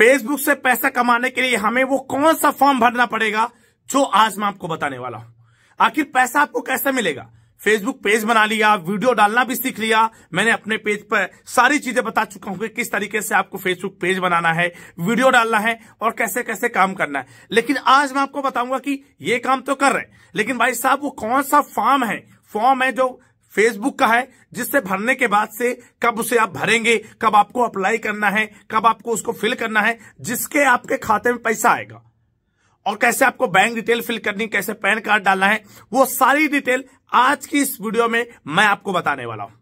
Facebook से पैसा कमाने के लिए हमें वो कौन सा फॉर्म भरना पड़ेगा जो आज मैं आपको बताने वाला हूं आखिर पैसा आपको कैसे मिलेगा फेसबुक पेज बना लिया वीडियो डालना भी सीख लिया मैंने अपने पेज पर सारी चीजें बता चुका हूं कि किस तरीके से आपको फेसबुक पेज बनाना है वीडियो डालना है और कैसे कैसे काम करना है लेकिन आज मैं आपको बताऊंगा कि ये काम तो कर रहे हैं लेकिन भाई साहब वो कौन सा फॉर्म है फॉर्म है जो फेसबुक का है जिससे भरने के बाद से कब उसे आप भरेंगे कब आपको अप्लाई करना है कब आपको उसको फिल करना है जिसके आपके खाते में पैसा आएगा और कैसे आपको बैंक डिटेल फिल करनी कैसे पैन कार्ड डालना है वो सारी डिटेल आज की इस वीडियो में मैं आपको बताने वाला हूं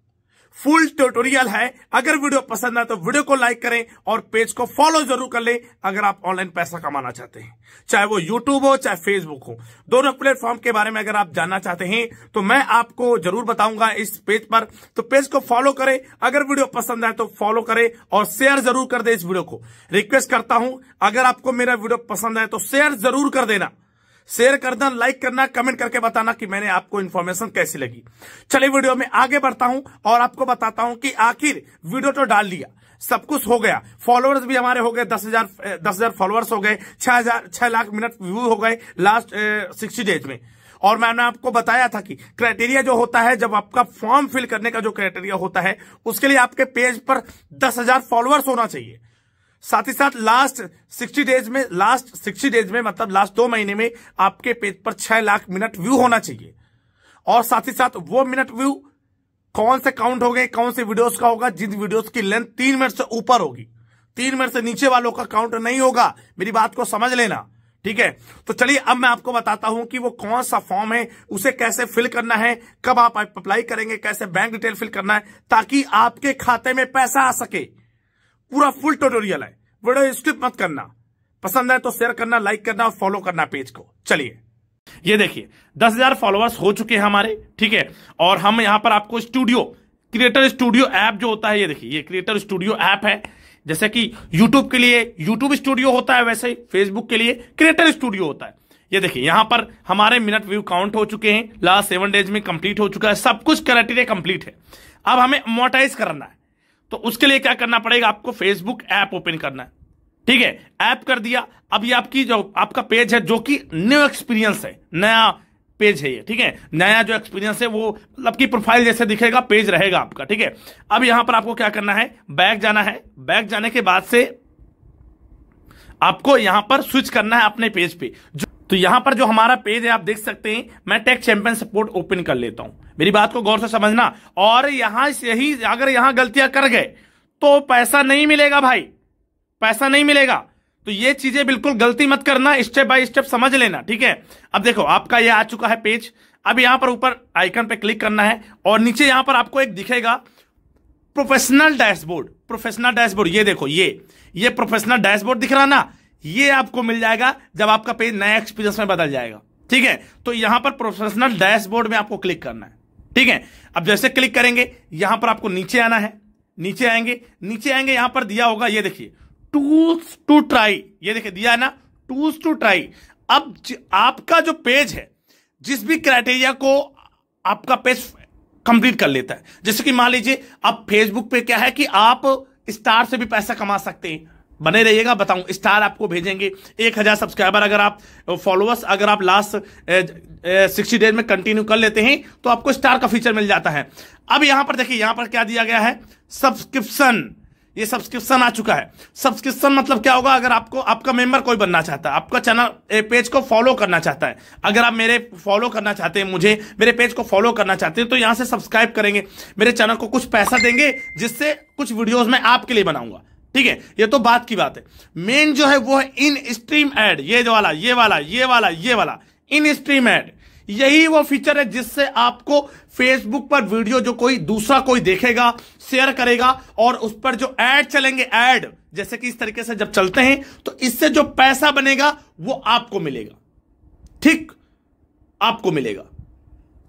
फुल ट्यूटोरियल है अगर वीडियो पसंद आए तो वीडियो को लाइक करें और पेज को फॉलो जरूर कर लें अगर आप ऑनलाइन पैसा कमाना चाहते हैं चाहे वो यूट्यूब हो चाहे फेसबुक हो दोनों प्लेटफॉर्म के बारे में अगर आप जानना चाहते हैं तो मैं आपको जरूर बताऊंगा इस पेज पर तो पेज को फॉलो करें अगर वीडियो पसंद आए तो फॉलो करें और शेयर जरूर कर दे इस वीडियो को रिक्वेस्ट करता हूं अगर आपको मेरा वीडियो पसंद आए तो शेयर जरूर कर देना शेयर करना लाइक करना कमेंट करके बताना कि मैंने आपको इन्फॉर्मेशन कैसी लगी चलिए वीडियो में आगे बढ़ता हूं और आपको बताता हूं कि आखिर वीडियो तो डाल लिया सब कुछ हो गया फॉलोअर्स भी हमारे हो गए दस हजार दस हजार फॉलोअर्स हो गए छह हजार छह लाख मिनट व्यू हो गए लास्ट सिक्सटी डेज में और मैंने आपको बताया था कि क्राइटेरिया जो होता है जब आपका फॉर्म फिल करने का जो क्राइटेरिया होता है उसके लिए आपके पेज पर दस हजार फॉलोअर्स होना चाहिए साथ ही साथ लास्ट सिक्सटी डेज में लास्ट सिक्सटी डेज में मतलब लास्ट दो महीने में आपके पेज पर छह लाख मिनट व्यू होना चाहिए और साथ ही साथ वो मिनट व्यू कौन से काउंट हो गए कौन से वीडियोस का होगा जिन वीडियोस की लेंथ तीन मिनट से ऊपर होगी तीन मिनट से नीचे वालों का काउंट नहीं होगा मेरी बात को समझ लेना ठीक है तो चलिए अब मैं आपको बताता हूं कि वो कौन सा फॉर्म है उसे कैसे फिल करना है कब आप अप्लाई करेंगे कैसे बैंक डिटेल फिल करना है ताकि आपके खाते में पैसा आ सके पूरा फुल ट्यूटोरियल है वीडियो स्किप मत करना पसंद है तो शेयर करना लाइक करना और फॉलो करना पेज को चलिए ये देखिए दस हजार फॉलोअर्स हो चुके हैं हमारे ठीक है और हम यहां पर आपको स्टूडियो क्रिएटर स्टूडियो ऐप जो होता है ये देखिए ये क्रिएटर स्टूडियो ऐप है जैसे कि यूट्यूब के लिए यूट्यूब स्टूडियो होता है वैसे ही फेसबुक के लिए क्रिएटर स्टूडियो होता है ये देखिए यहां पर हमारे मिनट व्यू काउंट हो चुके हैं लास्ट सेवन डेज में कंप्लीट हो चुका है सब कुछ क्राइटेरिया कंप्लीट है अब हमें मोटाइज करना है तो उसके लिए क्या करना पड़ेगा आपको फेसबुक ऐप ओपन करना है ठीक है ऐप कर दिया अब ये आपकी जो आपका पेज है जो कि न्यू एक्सपीरियंस है नया पेज है ये ठीक है नया जो एक्सपीरियंस है वो मतलब की प्रोफाइल जैसे दिखेगा पेज रहेगा आपका ठीक है अब यहां पर आपको क्या करना है बैक जाना है बैक जाने के बाद से आपको यहां पर स्विच करना है अपने पेज पे जो तो यहां पर जो हमारा पेज है आप देख सकते हैं मैं टेक चैंपियन सपोर्ट ओपन कर लेता हूं मेरी बात को गौर से समझना और यहां से ही अगर यहां गलतियां कर गए तो पैसा नहीं मिलेगा भाई पैसा नहीं मिलेगा तो ये चीजें बिल्कुल गलती मत करना स्टेप बाय स्टेप समझ लेना ठीक है अब देखो आपका ये आ चुका है पेज अब यहां पर ऊपर आइकन पे क्लिक करना है और नीचे यहां पर आपको एक दिखेगा प्रोफेशनल डैशबोर्ड प्रोफेशनल डैशबोर्ड ये देखो ये ये प्रोफेशनल डैशबोर्ड दिख रहा ना ये आपको मिल जाएगा जब आपका पेज नया एक्सपीरियंस में बदल जाएगा ठीक है तो यहां पर प्रोफेशनल डैशबोर्ड में आपको क्लिक करना है ठीक है अब जैसे क्लिक करेंगे यहां पर आपको नीचे आना है नीचे आएंगे नीचे आएंगे यहां पर दिया होगा ये देखिए टूल्स टू ट्राई ये देखिए दिया है ना टूल्स टू ट्राई अब आपका जो पेज है जिस भी क्राइटेरिया को आपका पेज कंप्लीट कर लेता है जैसे कि मान लीजिए अब फेसबुक पे क्या है कि आप स्टार से भी पैसा कमा सकते हैं बने रहिएगा बताऊं स्टार आपको भेजेंगे एक हजार सब्सक्राइबर अगर आप फॉलोअर्स अगर आप लास्ट सिक्सटी डेज में कंटिन्यू कर लेते हैं तो आपको स्टार का फीचर मिल जाता है अब यहां पर देखिए यहां पर क्या दिया गया है सब्सक्रिप्शन ये सब्सक्रिप्शन आ चुका है सब्सक्रिप्शन मतलब क्या होगा अगर आपको आपका मेंबर कोई बनना चाहता है आपका चैनल पेज को फॉलो करना चाहता है अगर आप मेरे फॉलो करना चाहते हैं मुझे मेरे पेज को फॉलो करना चाहते हैं तो यहां से सब्सक्राइब करेंगे मेरे चैनल को कुछ पैसा देंगे जिससे कुछ वीडियोस मैं आपके लिए बनाऊंगा ठीक है ये तो बात की बात है मेन जो है वो है इन स्ट्रीम एड ये जो वाला ये वाला ये वाला ये वाला इन स्ट्रीम एड यही वो फीचर है जिससे आपको फेसबुक पर वीडियो जो कोई दूसरा कोई देखेगा शेयर करेगा और उस पर जो एड चलेंगे एड जैसे कि इस तरीके से जब चलते हैं तो इससे जो पैसा बनेगा वो आपको मिलेगा ठीक आपको मिलेगा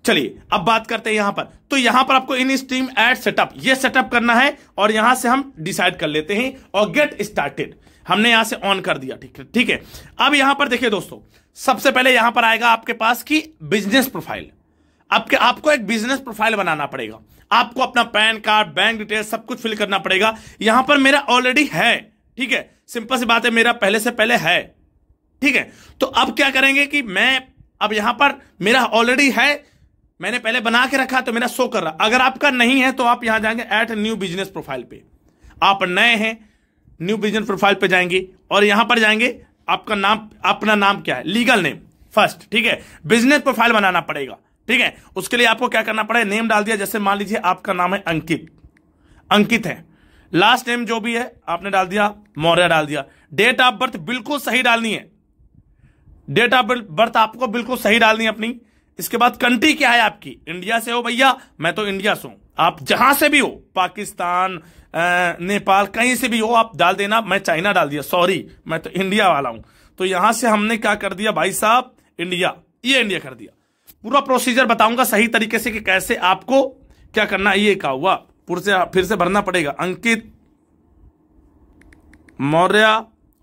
चलिए अब बात करते हैं यहां पर तो यहां पर आपको इन स्ट्रीम एड सेटअप ये सेटअप करना है और यहां से हम डिसाइड कर लेते हैं और गेट स्टार्टेड हमने यहां से ऑन कर दिया ठीक है ठीक है अब यहां पर देखिए दोस्तों सबसे पहले यहां पर आएगा आपके पास की बिजनेस प्रोफाइल आपके आपको एक बिजनेस प्रोफाइल बनाना पड़ेगा आपको अपना पैन कार्ड बैंक डिटेल सब कुछ फिल करना पड़ेगा यहां पर मेरा ऑलरेडी है ठीक है सिंपल सी बात है मेरा पहले से पहले है ठीक है तो अब क्या करेंगे कि मैं अब यहां पर मेरा ऑलरेडी है मैंने पहले बना के रखा तो मेरा शो कर रहा अगर आपका नहीं है तो आप यहां जाएंगे एट न्यू बिजनेस प्रोफाइल पे आप नए हैं न्यू बिजनेस प्रोफाइल पे जाएंगे और यहां पर जाएंगे आपका नाम अपना नाम क्या है लीगल नेम फर्स्ट ठीक है बिजनेस प्रोफाइल बनाना पड़ेगा ठीक है उसके लिए आपको क्या करना पड़ेगा नेम डाल दिया जैसे मान लीजिए आपका नाम है अंकित अंकित है लास्ट नेम जो भी है आपने डाल दिया मौर्य डाल दिया डेट ऑफ बर्थ बिल्कुल सही डालनी है डेट ऑफ बर्थ आपको बिल्कुल सही डालनी है अपनी इसके बाद कंट्री क्या है आपकी इंडिया से हो भैया मैं तो इंडिया से हूं आप जहां से भी हो पाकिस्तान नेपाल कहीं से भी हो आप डाल देना मैं चाइना डाल दिया सॉरी मैं तो इंडिया वाला हूं तो यहां से हमने क्या कर दिया भाई साहब इंडिया ये इंडिया कर दिया पूरा प्रोसीजर बताऊंगा सही तरीके से कि कैसे आपको क्या करना ये क्या हुआ फिर से भरना पड़ेगा अंकित मौर्य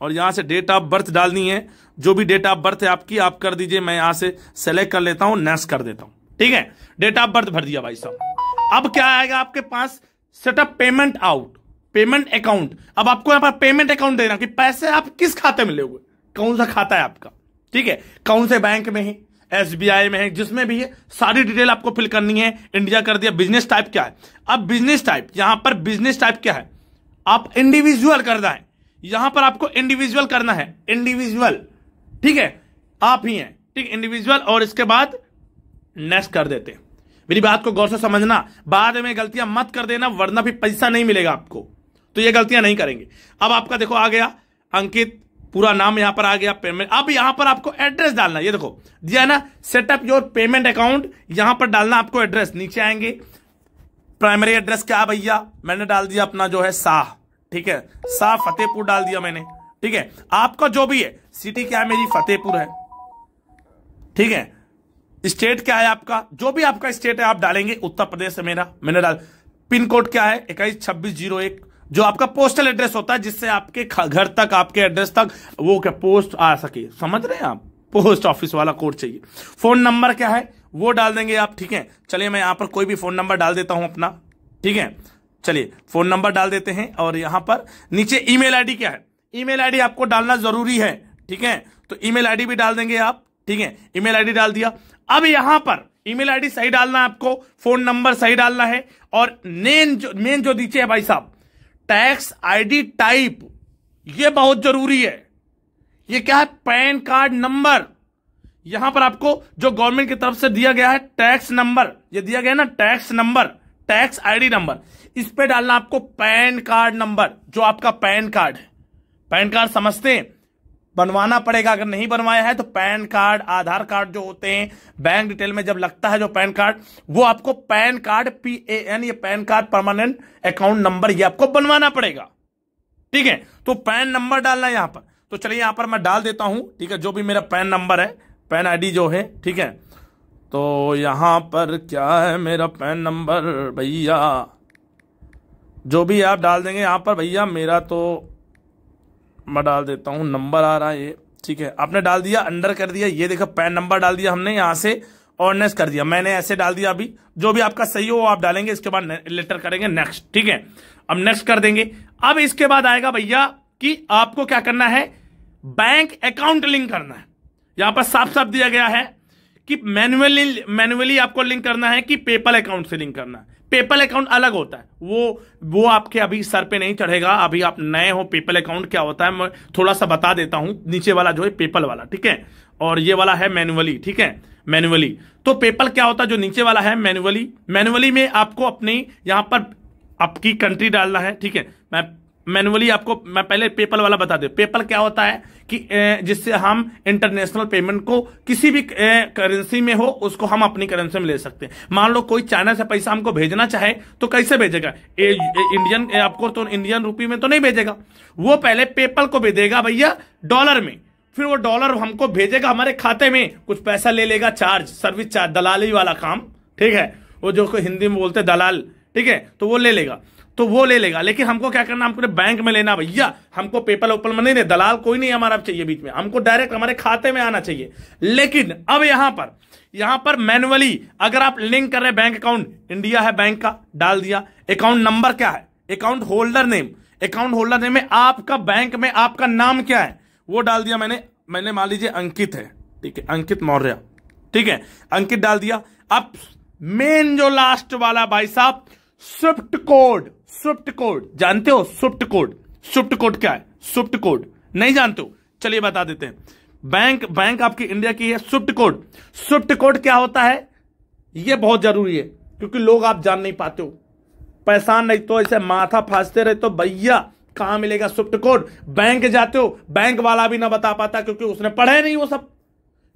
और यहाँ से डेट ऑफ बर्थ डालनी है जो भी डेट ऑफ बर्थ है आपकी आप कर दीजिए मैं यहाँ से सेलेक्ट कर लेता हूँ नेक्स्ट कर देता हूँ ठीक है डेट ऑफ बर्थ भर दिया भाई साहब अब क्या आएगा आपके पास setup payment out payment account अब आपको यहाँ पर पेमेंट अकाउंट देना कि पैसे आप किस खाते में लोगे कौन सा खाता है आपका ठीक है कौन से बैंक में है एस में है जिसमें भी है सारी डिटेल आपको फिल करनी है इंडिया कर दिया बिजनेस टाइप क्या है अब बिजनेस टाइप यहां पर बिजनेस टाइप क्या है आप इंडिविजुअल रहे हैं यहां पर आपको इंडिविजुअल करना है इंडिविजुअल ठीक है आप ही हैं ठीक इंडिविजुअल और इसके बाद नेक्स्ट कर देते मेरी बात को गौर से समझना बाद में गलतियां मत कर देना वरना भी पैसा नहीं मिलेगा आपको तो ये गलतियां नहीं करेंगे अब आपका देखो आ गया अंकित पूरा नाम यहां पर आ गया पेमेंट अब यहां पर आपको एड्रेस डालना ये देखो दिया ना सेटअप योर पेमेंट अकाउंट यहां पर डालना आपको एड्रेस नीचे आएंगे प्राइमरी एड्रेस क्या भैया मैंने डाल दिया अपना जो है शाह ठीक है साफ फतेहपुर डाल दिया मैंने ठीक है आपका जो भी है सिटी क्या है मेरी फतेहपुर है ठीक है स्टेट क्या है आपका जो भी आपका स्टेट है आप डालेंगे उत्तर प्रदेश है मेरा मैंने डाल पिन कोड क्या है इक्कीस छब्बीस जीरो एक जो आपका पोस्टल एड्रेस होता है जिससे आपके घर तक आपके एड्रेस तक वो क्या पोस्ट आ सके समझ रहे हैं आप पोस्ट ऑफिस वाला कोड चाहिए फोन नंबर क्या है वो डाल देंगे आप ठीक है चलिए मैं यहां पर कोई भी फोन नंबर डाल देता हूं अपना ठीक है चलिए फोन नंबर डाल देते हैं और यहां पर नीचे ईमेल आईडी क्या है ईमेल आईडी आपको डालना जरूरी है ठीक है तो ईमेल आईडी भी डाल देंगे आप ठीक है ईमेल आईडी डाल दिया अब यहां पर ईमेल आईडी सही डालना आपको फोन नंबर सही डालना है और मेन जो मेन जो नीचे है भाई साहब टैक्स आईडी टाइप ये बहुत जरूरी है ये क्या है पैन कार्ड नंबर यहां पर आपको जो गवर्नमेंट की तरफ से दिया गया है टैक्स नंबर ये दिया गया है ना tax number tax ID number इस पे डालना आपको पैन कार्ड नंबर जो आपका पैन कार्ड है पैन कार्ड समझते हैं बनवाना पड़ेगा अगर नहीं बनवाया है तो पैन कार्ड आधार कार्ड जो होते हैं बैंक डिटेल में जब लगता है जो पैन कार्ड वो आपको PAN card P A N ये PAN card permanent account number ये आपको बनवाना पड़ेगा ठीक है तो पैन नंबर डालना है यहां पर तो चलिए यहां पर मैं डाल देता हूं ठीक है जो भी मेरा पैन नंबर है पैन आईडी जो है ठीक है तो यहाँ पर क्या है मेरा पैन नंबर भैया जो भी आप डाल देंगे यहाँ पर भैया मेरा तो मैं डाल देता हूँ नंबर आ रहा है ये ठीक है आपने डाल दिया अंडर कर दिया ये देखो पैन नंबर डाल दिया हमने यहाँ से नेक्स्ट कर दिया मैंने ऐसे डाल दिया अभी जो भी आपका सही हो वो आप डालेंगे इसके बाद लेटर करेंगे नेक्स्ट ठीक है अब नेक्स्ट कर देंगे अब इसके बाद आएगा भैया कि आपको क्या करना है बैंक अकाउंट लिंक करना है यहां पर साफ साफ दिया गया है कि मैनुअली मैनुअली आपको लिंक करना है कि पेपल अकाउंट से लिंक करना है पेपल अकाउंट अलग होता है वो वो आपके अभी सर पे नहीं चढ़ेगा अभी आप नए हो पेपल अकाउंट क्या होता है मैं थोड़ा सा बता देता हूं नीचे वाला जो है पेपल वाला ठीक है और ये वाला है मैनुअली ठीक है मैनुअली तो पेपल क्या होता है जो नीचे वाला है मैनुअली मैनुअली में आपको अपनी यहां पर आपकी कंट्री डालना है ठीक है मैं मैनुअली आपको मैं पहले पेपल वाला बता दे पेपल क्या होता है कि जिससे हम इंटरनेशनल पेमेंट को किसी भी करेंसी में हो उसको हम अपनी करेंसी में ले सकते हैं मान लो कोई चाइना से पैसा हमको भेजना चाहे तो कैसे भेजेगा ए, ए, इंडियन ए, आपको तो इंडियन रूपी में तो नहीं भेजेगा वो पहले पेपल को भेजेगा भैया डॉलर में फिर वो डॉलर हमको भेजेगा हमारे खाते में कुछ पैसा ले लेगा चार्ज सर्विस चार्ज दलाली वाला काम ठीक है वो जो हिंदी में बोलते दलाल ठीक है तो वो ले लेगा तो वो ले लेगा लेकिन हमको क्या करना हमको बैंक में लेना भैया हमको पेपर ओपन में नहीं दे दलाल कोई नहीं हमारा चाहिए बीच में हमको डायरेक्ट हमारे खाते में आना चाहिए लेकिन अब यहां पर यहां पर मैनुअली अगर आप लिंक कर रहे बैंक अकाउंट इंडिया है बैंक का डाल दिया अकाउंट नंबर क्या है account holder name account holder name में आपका बैंक में आपका नाम क्या है वो डाल दिया मैंने मैंने मान लीजिए अंकित है ठीक है अंकित मौर्य ठीक है अंकित डाल दिया अब मेन जो लास्ट वाला भाई साहब स्विफ्ट कोड स्विफ्ट कोड जानते हो स्विफ्ट कोड स्विफ्ट कोड क्या है स्विफ्ट कोड नहीं जानते हो चलिए बता देते हैं बैंक बैंक आपकी इंडिया की है स्विफ्ट कोड स्विफ्ट कोड क्या होता है यह बहुत जरूरी है क्योंकि लोग आप जान नहीं पाते हो पहचान नहीं तो ऐसे माथा फांसते रहे तो भैया कहां मिलेगा स्विफ्ट कोड बैंक जाते हो बैंक वाला भी ना बता पाता क्योंकि उसने पढ़ा नहीं वो सब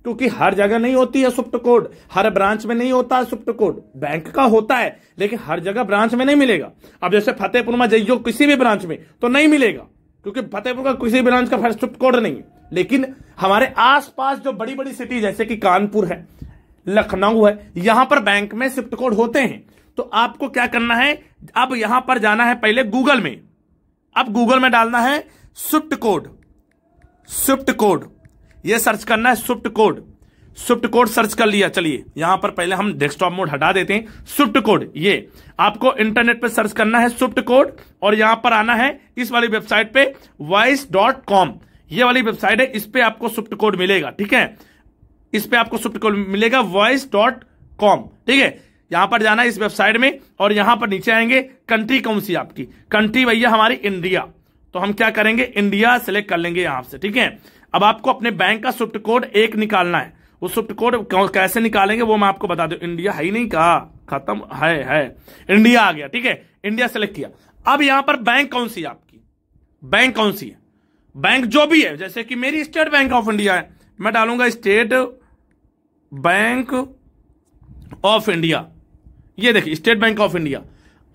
क्योंकि हर जगह नहीं होती है सुप्ट कोड हर ब्रांच में नहीं होता है सुप्ट कोड बैंक का होता है लेकिन हर जगह ब्रांच में नहीं मिलेगा अब जैसे फतेहपुर में जाइयो किसी भी ब्रांच में तो नहीं मिलेगा क्योंकि फतेहपुर का किसी ब्रांच का फर्स्ट सुप्ट कोड नहीं है लेकिन हमारे आसपास जो बड़ी बड़ी सिटी जैसे कि कानपुर है लखनऊ है यहां पर बैंक में शिफ्ट कोड होते हैं तो आपको क्या करना है अब यहां पर जाना है पहले गूगल में अब गूगल में डालना है स्विफ्ट कोड स्विफ्ट कोड ये सर्च करना है SWIFT code SWIFT code search कर लिया चलिए यहां पर पहले हम डेस्कटॉप मोड हटा देते हैं स्विफ्ट कोड ये आपको इंटरनेट पे सर्च करना है स्विफ्ट कोड और यहां पर आना है इस वाली वेबसाइट पे वॉइस डॉट कॉम ये वाली वेबसाइट है इस पे आपको स्विफ्ट कोड मिलेगा ठीक है इस पे आपको स्विफ्ट कोड मिलेगा वॉइस डॉट कॉम ठीक है यहां पर जाना है इस वेबसाइट में और यहां पर नीचे आएंगे कंट्री कौन सी आपकी कंट्री भैया हमारी इंडिया तो हम क्या करेंगे इंडिया सेलेक्ट कर लेंगे यहां से ठीक है अब आपको अपने बैंक का स्विफ्ट कोड एक निकालना है वो स्विफ्ट कोड कैसे निकालेंगे वो मैं आपको बता दू इंडिया है ही नहीं कहा खत्म है है इंडिया आ गया ठीक है इंडिया सेलेक्ट किया अब यहां पर बैंक कौन सी है आपकी बैंक कौन सी है बैंक जो भी है जैसे कि मेरी स्टेट बैंक ऑफ इंडिया है मैं डालूंगा स्टेट बैंक ऑफ इंडिया ये देखिए स्टेट बैंक ऑफ इंडिया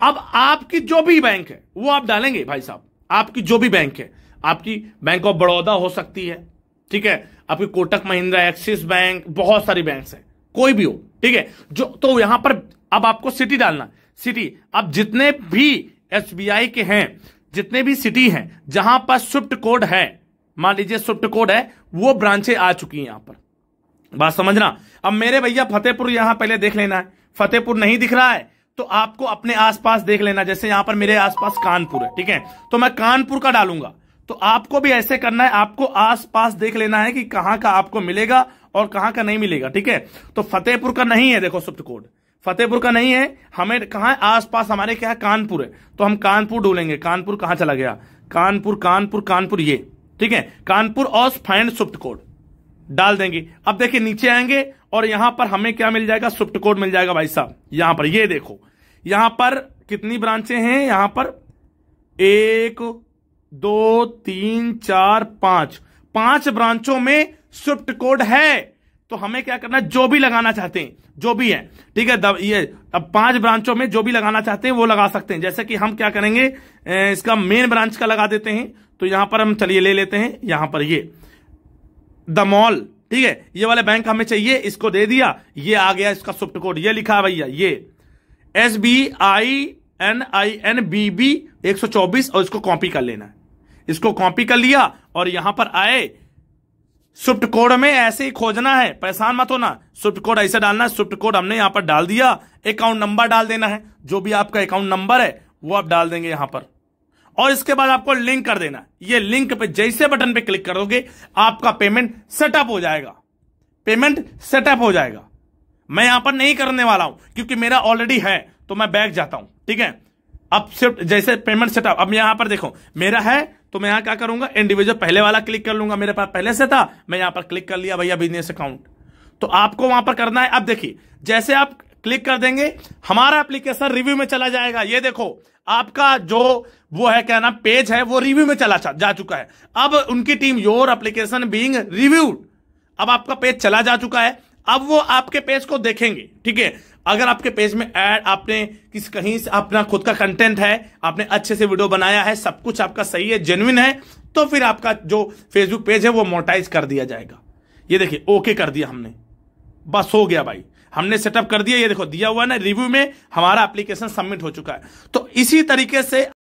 अब आपकी जो भी बैंक है वो आप डालेंगे भाई साहब आपकी जो भी बैंक है आपकी बैंक ऑफ बड़ौदा हो सकती है ठीक है आपकी कोटक महिंद्रा एक्सिस बैंक बहुत सारी बैंक है कोई भी हो ठीक है जो तो यहां पर अब आपको सिटी डालना सिटी अब जितने भी एस के हैं जितने भी सिटी हैं जहां पर स्विफ्ट कोड है मान लीजिए स्विफ्ट कोड है वो ब्रांचे आ चुकी हैं यहां पर बात समझना अब मेरे भैया फतेहपुर यहां पहले देख लेना है फतेहपुर नहीं दिख रहा है तो आपको अपने आसपास देख लेना जैसे यहां पर मेरे आसपास कानपुर है ठीक है तो मैं कानपुर का डालूंगा तो आपको भी ऐसे करना है आपको आसपास देख लेना है कि कहां का आपको मिलेगा और कहां का नहीं मिलेगा ठीक है तो फतेहपुर का नहीं है देखो सुप्त कोड फतेहपुर का नहीं है हमें कहा है आसपास हमारे क्या है कानपुर है तो हम कानपुर ढूंढेंगे कानपुर कहां चला गया कानपुर कानपुर कानपुर ये ठीक है कानपुर और फाइंड स्विफ्ट कोड डाल देंगे अब देखिए नीचे आएंगे और यहां पर हमें क्या मिल जाएगा सुप्ट कोड मिल जाएगा भाई साहब यहां पर ये देखो यहां पर कितनी ब्रांचे हैं यहां पर एक दो तीन चार पांच पांच ब्रांचों में स्विफ्ट कोड है तो हमें क्या करना है जो भी लगाना चाहते हैं जो भी है ठीक है ये अब पांच ब्रांचों में जो भी लगाना चाहते हैं वो लगा सकते हैं जैसे कि हम क्या करेंगे इसका मेन ब्रांच का लगा देते हैं तो यहां पर हम चलिए ले लेते हैं यहां पर ये द मॉल ठीक है ये वाला बैंक हमें चाहिए इसको दे दिया ये आ गया इसका स्विफ्ट कोड ये लिखा भैया ये S B I N I N B B एक सौ चौबीस और इसको कॉपी कर लेना है इसको कॉपी कर लिया और यहां पर आए स्विफ्ट कोड में ऐसे ही खोजना है परेशान मत होना स्विफ्ट कोड ऐसे डालना है स्विफ्ट कोड हमने यहां पर डाल दिया अकाउंट नंबर डाल देना है जो भी आपका अकाउंट नंबर है वो आप डाल देंगे यहां पर और इसके बाद आपको लिंक कर देना ये लिंक पे जैसे बटन पे क्लिक करोगे आपका पेमेंट सेटअप हो जाएगा पेमेंट सेटअप हो जाएगा मैं यहां पर नहीं करने वाला हूं क्योंकि मेरा ऑलरेडी है तो मैं बैग जाता हूं ठीक है अब सिर्फ जैसे पेमेंट सेटअप अब यहां पर देखो मेरा है तो मैं यहां क्या करूंगा इंडिविजुअल पहले वाला क्लिक कर लूंगा मेरे पास पहले से था मैं यहां पर क्लिक कर लिया भैया बिजनेस अकाउंट तो आपको वहां पर करना है अब देखिए जैसे आप क्लिक कर देंगे हमारा एप्लीकेशन रिव्यू में चला जाएगा ये देखो आपका जो वो है क्या नाम पेज है वो रिव्यू में चला जा चुका है अब उनकी team your application being reviewed अब आपका पेज चला जा चुका है अब वो आपके पेज को देखेंगे ठीक है अगर आपके पेज में एड आपने किस कहीं से अपना खुद का कंटेंट है आपने अच्छे से वीडियो बनाया है सब कुछ आपका सही है जेन्युन है तो फिर आपका जो फेसबुक पेज है वो मोटाइज कर दिया जाएगा ये देखिए ओके कर दिया हमने बस हो गया भाई हमने सेटअप कर दिया ये देखो दिया हुआ ना रिव्यू में हमारा एप्लीकेशन सबमिट हो चुका है तो इसी तरीके से